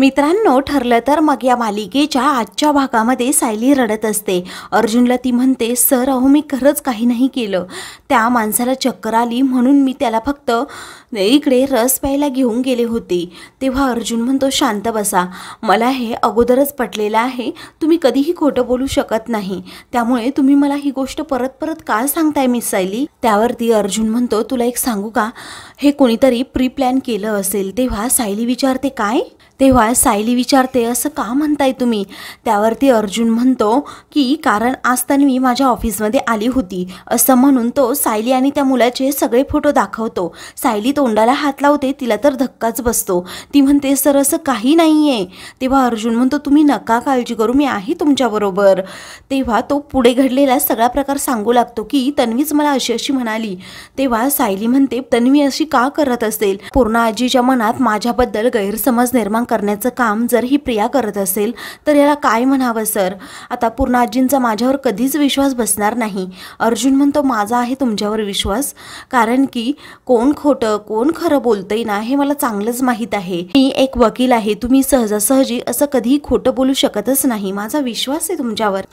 मित्रांनो ठरलं तर मग या मालिकेच्या आजच्या भागामध्ये सायली रडत असते अर्जुनला ती म्हणते सर अहो मी खरंच काही नाही केलं त्या माणसाला चक्कर आली म्हणून मी त्याला फक्त इकडे रस प्यायला घेऊन गेले होते तेव्हा अर्जुन म्हणतो शांत बसा मला हे अगोदरच पटलेलं आहे तुम्ही कधीही खोटं बोलू शकत नाही त्यामुळे तुम्ही मला ही गोष्ट परत परत का सांगताय मी सायली त्यावरती अर्जुन म्हणतो तुला एक सांगू का हे कोणीतरी प्री प्लॅन केलं असेल तेव्हा सायली विचारते काय तेव्हा सायली विचारते असं का म्हणताय तुम्ही त्यावरती अर्जुन म्हणतो की कारण आज तन्वी माझ्या ऑफिसमध्ये आली होती असं म्हणून तो सायली आणि त्या मुलाचे सगळे फोटो दाखवतो सायली तोंडाला हात लावते तिला तर धक्काच बसतो ती म्हणते सर असं काही नाही आहे तेव्हा अर्जुन म्हणतो तुम्ही नका काळजी करू मी आहे तुमच्याबरोबर तेव्हा तो पुढे घडलेला सगळा प्रकार सांगू लागतो की तन्वीच मला अशी अशी म्हणाली तेव्हा सायली म्हणते तन्वी अशी का करत असेल पूर्ण आजीच्या मनात माझ्याबद्दल गैरसमज निर्माण करण्याचं काम जर ही प्रिया करत असेल तर याला काय म्हणावं सर आता पूर्ण आजींचा माझ्यावर कधीच विश्वास बसणार नाही अर्जुन म्हणतो माझा आहे तुमच्यावर विश्वास कारण की कोण खोटं कोण खरं बोलतंय ना हे मला चांगलंच माहीत आहे मी एक वकील आहे तुम्ही सहजासहजी असं कधीही खोटं बोलू शकतच नाही माझा विश्वास आहे तुमच्यावर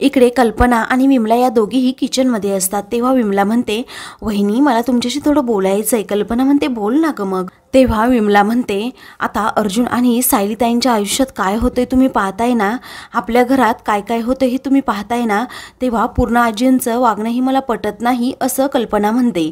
इकडे कल्पना आणि विमला या दोघीही किचनमध्ये असतात तेव्हा विमला म्हणते वहिनी मला तुमच्याशी थोडं बोलायचं आहे कल्पना म्हणते बोल ना ग मग तेव्हा विमला म्हणते आता अर्जुन आणि सायलीताईंच्या आयुष्यात काय होतंय तुम्ही पाहताय ना आपल्या घरात काय काय होतं हे तुम्ही पाहताय ना तेव्हा पूर्ण आजींचं वागणंही मला पटत नाही असं कल्पना म्हणते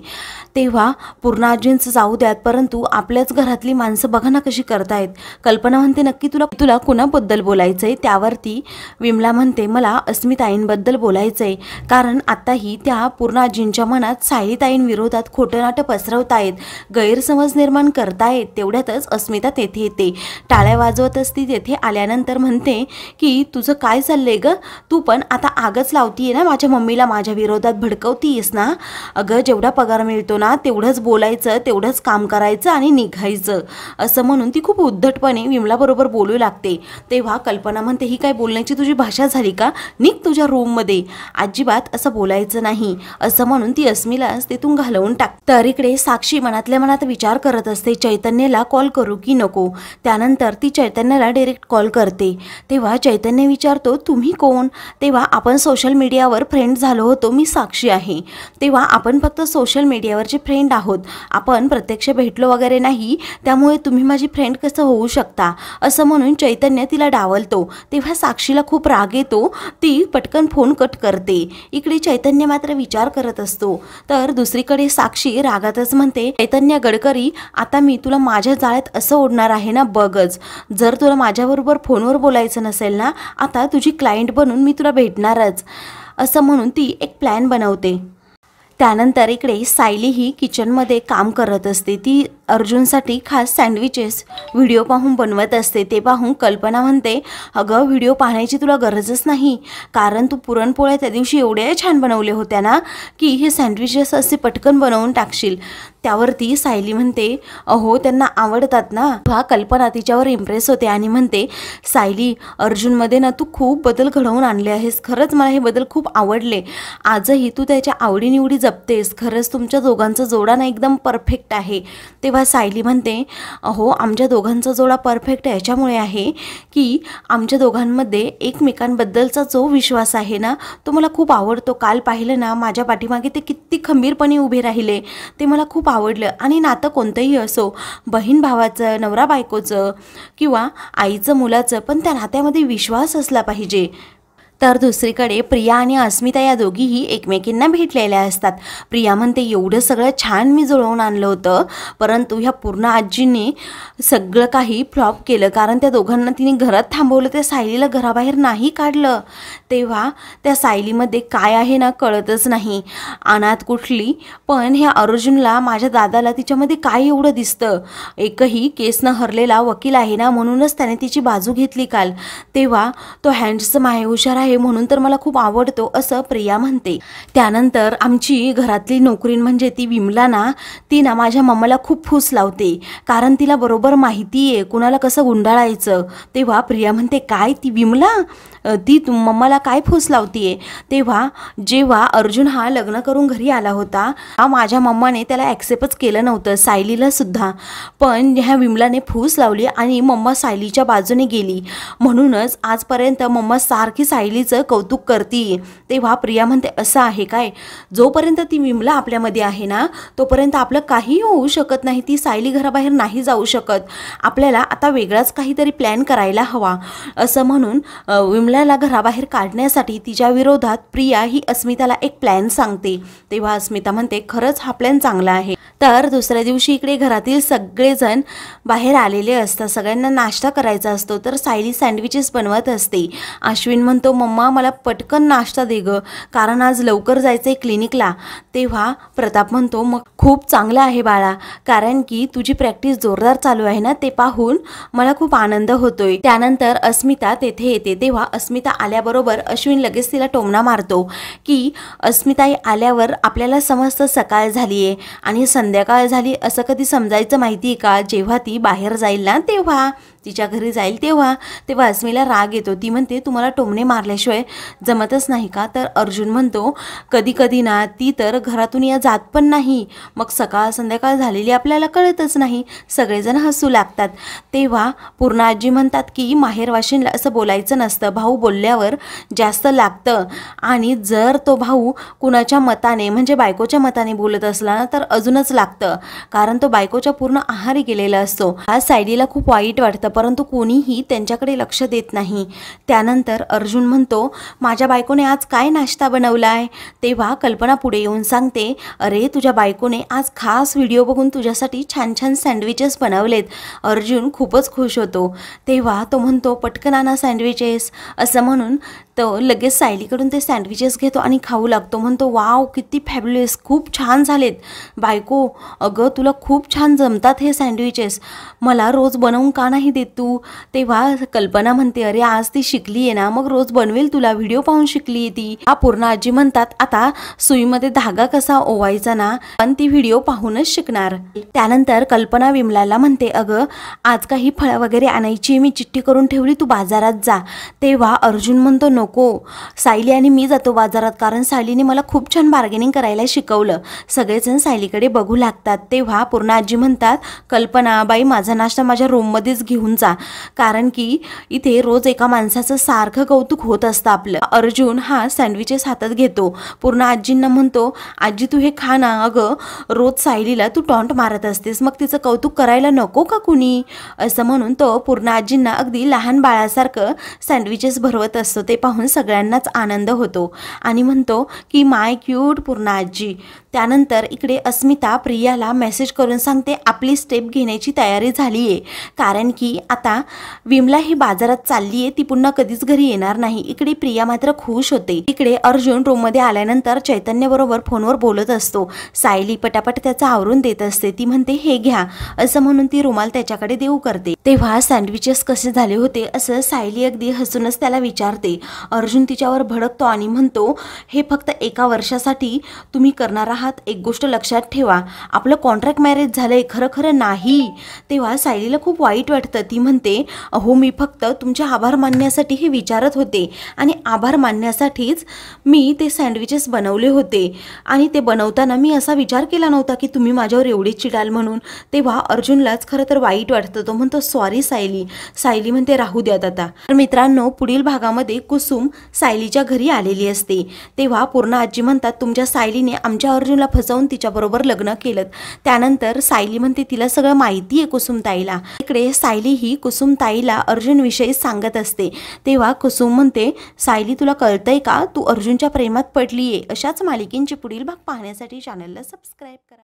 तेव्हा पूर्ण आजींचं जाऊ द्यात परंतु आपल्याच घरातली माणसं बघा ना कशी करतायत कल्पना म्हणते नक्की तुला तुला कुणाबद्दल बोलायचं आहे त्यावरती विमला म्हणते मला अस्मिताईंबद्दल बोलायचं आहे कारण आत्ताही त्या पूर्ण आजींच्या मनात सायलीताईंविरोधात खोटं नाटं पसरवतायत गैरसमज निर्माण कर येत तेवढ्यातच अस्मिता तेथे येते टाळ्या वाजवत असती तेथे आल्यानंतर म्हणते की तुझं काय चाललंय ग तू पण आता आगच लावतीये ना माझ्या मम्मीला माझ्या विरोधात भडकवतीयस ना अगं जेवढा पगार मिळतो ना तेवढंच बोलायचं तेवढंच काम करायचं आणि निघायचं असं म्हणून ती खूप उद्धटपणे विमलाबरोबर बोलू लागते तेव्हा कल्पना म्हणते ही काय बोलण्याची तुझी भाषा झाली का निघ तुझ्या रूममध्ये अजिबात असं बोलायचं नाही असं म्हणून ती अस्मिलाच तिथून घालवून टाक तर इकडे साक्षी मनातल्या मनात विचार करत असते चैतन्यला कॉल करू की नको त्यानंतर ती चैतन्याला डिरेक्ट कॉल करते तेव्हा चैतन्य विचारतो तुम्ही कोण तेव्हा आपण सोशल मीडियावर फ्रेंड झालो होतो मी साक्षी आहे तेव्हा आपण फक्त सोशल मीडियावरचे फ्रेंड आहोत आपण प्रत्यक्ष भेटलो वगैरे नाही त्यामुळे तुम्ही माझी फ्रेंड कसं होऊ शकता असं म्हणून चैतन्य तिला डावलतो तेव्हा साक्षीला खूप राग येतो ती पटकन फोन कट करते इकडे चैतन्य मात्र विचार करत असतो तर दुसरीकडे साक्षी रागातच म्हणते चैतन्य गडकरी आता मी तुला माझ्या जाळ्यात असं ओढणार आहे ना बघच जर तुला माझ्याबरोबर फोनवर बोलायचं नसेल ना आता तुझी क्लायंट बनून मी तुला भेटणारच असं म्हणून ती एक प्लॅन बनवते त्यानंतर इकडे सायली ही किचनमध्ये काम करत असते ती अर्जुनसाठी खास सँडविचेस व्हिडिओ पाहून बनवत असते ते पाहून कल्पना म्हणते अगं व्हिडिओ पाहण्याची तुला गरजच नाही कारण तू पुरणपोळ्या त्या दिवशी एवढ्या छान बनवले होत्या ना की हे सँडविचेस असे पटकन बनवून टाकशील त्यावरती सायली म्हणते अहो त्यांना आवडतात ना हा कल्पना तिच्यावर इम्प्रेस होते आणि म्हणते सायली अर्जुनमध्ये ना तू खूप बदल घडवून आणले आहेस खरंच मला हे बदल खूप आवडले आजही तू त्याच्या आवडीनिवडी जपतेस खरंच तुमच्या दोघांचा जोडा ना एकदम परफेक्ट आहे तेव्हा सायली म्हणते अहो आमच्या दोघांचा जोडा परफेक्ट याच्यामुळे आहे की आमच्या दोघांमध्ये एकमेकांबद्दलचा जो विश्वास आहे ना तो मला खूप आवडतो काल पाहिलं ना माझ्या पाठीमागे ते किती खंबीरपणे उभे राहिले ते मला खूप आवडलं आणि नातं कोणतंही असो बहीण भावाचं नवरा बायकोचं किंवा आईचं मुलाचं पण त्या नात्यामध्ये विश्वास असला पाहिजे तर दुसरीकडे प्रिया आणि अस्मिता या दोघीही एकमेकींना भेटलेल्या असतात प्रिया म्हणते एवढं सगळं छान मी जुळवून आणलं होतं परंतु ह्या पूर्ण आजीने सगळं काही फ्लॉप केलं कारण त्या दोघांना तिने घरात थांबवलं त्या सायलीला घराबाहेर नाही काढलं तेव्हा त्या सायलीमध्ये काय आहे ना कळतच नाही अनाथ कुठली पण ह्या अर्जुनला माझ्या दादाला तिच्यामध्ये काय एवढं दिसतं एकही केस न हरलेला वकील आहे ना म्हणूनच त्याने तिची बाजू घेतली काल तेव्हा तो हँडसम आहे हुशार आहे आहे म्हणून तर मला खूप आवडतो असं प्रिया म्हणते त्यानंतर आमची घरातली नोकरी म्हणजे ती विमला ना ती ना माझ्या मम्माला खूप फूस लावते कारण तिला बरोबर माहिती आहे कुणाला कसं गुंडाळायचं तेव्हा प्रिया म्हणते काय ती विमला ती मम्माला काय फूस लावतीये तेव्हा जेव्हा अर्जुन हा लग्न करून घरी आला होता हा माझ्या मम्माने त्याला ॲक्सेप्टच केलं नव्हतं सायलीला सुद्धा पण ह्या विमलाने फूस लावली आणि मम्मा सायलीच्या बाजूने गेली म्हणूनच आजपर्यंत मम्मा सारखी सायली सावलीचं कौतुक करती तेव्हा प्रिया म्हणते असं आहे काय जोपर्यंत ती विमला आपल्यामध्ये आहे ना तोपर्यंत आपलं काही होऊ शकत नाही ती सायली घराबाहेर नाही जाऊ शकत आपल्याला आता वेगळाच काहीतरी प्लॅन करायला हवा असं म्हणून विमलाला घराबाहेर काढण्यासाठी तिच्या विरोधात प्रिया ही अस्मिताला एक प्लॅन सांगते तेव्हा अस्मिता म्हणते खरंच हा प्लॅन चांगला आहे तर दुसऱ्या दिवशी इकडे घरातील सगळेजण बाहेर आलेले असतात सगळ्यांना नाश्ता करायचा असतो तर सायली सँडविचेस बनवत असते अश्विन म्हणतो मम्मा मला पटकन नाश्ता दे ग कारण आज लवकर जायचं आहे क्लिनिकला तेव्हा प्रताप म्हणतो मग खूप चांगलं आहे बाळा कारण की तुझी प्रॅक्टिस जोरदार चालू आहे ना ते पाहून मला खूप आनंद होतोय त्यानंतर अस्मिता तेथे येते तेव्हा अस्मिता आल्याबरोबर अश्विन लगेच तिला टोमणा मारतो की अस्मिताई आल्यावर आपल्याला समजतं सकाळ झाली आहे आणि संध्याकाळ झाली असं कधी समजायचं माहिती आहे का जेव्हा ती बाहेर जाईल ना तेव्हा तिच्या घरी जाईल तेव्हा ते वाजमीला राग येतो ती म्हणते तुम्हाला टोमणे मारल्याशिवाय जमतच नाही का तर अर्जुन म्हणतो कधी कधी ना ती तर घरातून या जात पण नाही मग सकाळ संध्याकाळ झालेली आपल्याला कळतच नाही सगळेजण हसू लागतात तेव्हा पूर्ण आजी म्हणतात की माहेरवाशींला असं बोलायचं नसतं भाऊ बोलल्यावर जास्त लागतं आणि जर तो भाऊ कुणाच्या मताने म्हणजे बायकोच्या मताने बोलत असला ना तर अजूनच लागतं कारण तो बायकोच्या पूर्ण आहारी गेलेला असतो हा सायडीला खूप वाईट वाटतं परंतु कोणीही त्यांच्याकडे लक्ष देत नाही त्यानंतर अर्जुन म्हणतो माझ्या बायकोने आज काय नाश्ता बनवला आहे तेव्हा कल्पना पुढे येऊन सांगते अरे तुझ्या बायकोने आज खास व्हिडिओ बघून तुझ्यासाठी छान छान सँडविचेस बनवलेत अर्जुन खूपच खुश होतो तेव्हा तो म्हणतो पटकनाना सँडविचेस असं म्हणून तर लगेच सायलीकडून ते सँडविचेस घेतो आणि खाऊ लागतो म्हणतो वाव किती फॅब्युलेस खूप छान झालेत बायको अगं तुला खूप छान जमतात हे सँडविचेस मला रोज बनवून का नाही देत तू तेव्हा कल्पना म्हणते अरे आज ती शिकली आहे ना मग रोज बनवेल तुला व्हिडिओ पाहून शिकली आहे ती हा पूर्ण आजी म्हणतात आता सुईमध्ये धागा कसा ओवायचा ना पण ती व्हिडिओ पाहूनच शिकणार त्यानंतर कल्पना विमलाला म्हणते अगं आज काही फळं वगैरे आणायची मी चिठ्ठी करून ठेवली तू बाजारात जा तेव्हा अर्जुन म्हणतो नको सायली आणि मी जातो बाजारात कारण सायलीने मला खूप छान बार्गेनिंग करायला शिकवलं सगळेजण सायलीकडे बघू लागतात तेव्हा पूर्ण आजी म्हणतात कल्पना बाई माझा नाश्ता माझ्या रूममध्येच घेऊन जा कारण की इथे रोज एका माणसाचं सारखं कौतुक होत असतं आपलं अर्जुन हा सँडविचेस हातात घेतो पूर्ण आजींना म्हणतो आजी तू हे खा ना अगं रोज सायलीला तू टॉन्ट मारत असतेस मग तिचं कौतुक करायला नको का कुणी असं म्हणून तो पूर्ण आजींना अगदी लहान बाळासारखं सँडविचेस भरवत असतो ते पाहून पाहून सगळ्यांनाच आनंद होतो आणि म्हणतो की माय क्यूट पूर्ण आजी त्यानंतर इकडे अस्मिता प्रियाला मेसेज करून सांगते आपली स्टेप घेण्याची तयारी झाली आहे कारण की आता विमला ही बाजारात चालली आहे ती पुन्हा कधीच घरी येणार नाही इकडे प्रिया मात्र खुश होते इकडे अर्जुन रूममध्ये आल्यानंतर चैतन्यबरोबर फोनवर बोलत असतो सायली पटापट त्याचा आवरून देत असते ती म्हणते हे घ्या असं म्हणून ती रुमाल त्याच्याकडे देऊ करते तेव्हा सँडविचेस कसे झाले होते असं सायली अगदी हसूनच त्याला विचारते अर्जुन तिच्यावर भडकतो आणि म्हणतो हे फक्त एका वर्षासाठी तुम्ही करणार आहात एक गोष्ट लक्षात ठेवा आपलं कॉन्ट्रॅक्ट मॅरेज झालंय खरं खरं नाही तेव्हा सायलीला खूप वाईट वाटतं ती म्हणते अहो मी फक्त तुमचे आभार मानण्यासाठी हे विचारत होते आणि आभार मानण्यासाठीच मी ते सँडविचेस बनवले होते आणि ते बनवताना मी असा विचार केला नव्हता की तुम्ही माझ्यावर एवढी चिडाल म्हणून तेव्हा अर्जुनलाच खरं तर वाईट वाटतं तो म्हणतो सॉरी सायली सायली म्हणते राहू द्यात आता तर मित्रांनो पुढील भागामध्ये कुसुम कुसुम सायलीच्या घरी आलेली असते तेव्हा पूर्ण आजी म्हणतात तुमच्या सायलीने आमच्या अर्जुनला फसवून तिच्याबरोबर लग्न केलं त्यानंतर सायली म्हणते तिला सगळं माहिती आहे कुसुमताईला इकडे सायली ही कुसुमताईला अर्जुनविषयी सांगत असते तेव्हा कुसुम म्हणते सायली तुला कळतंय का तू अर्जुनच्या प्रेमात पडली आहे अशाच मालिकेंची पुढील भाग पाहण्यासाठी चॅनलला सबस्क्राईब करा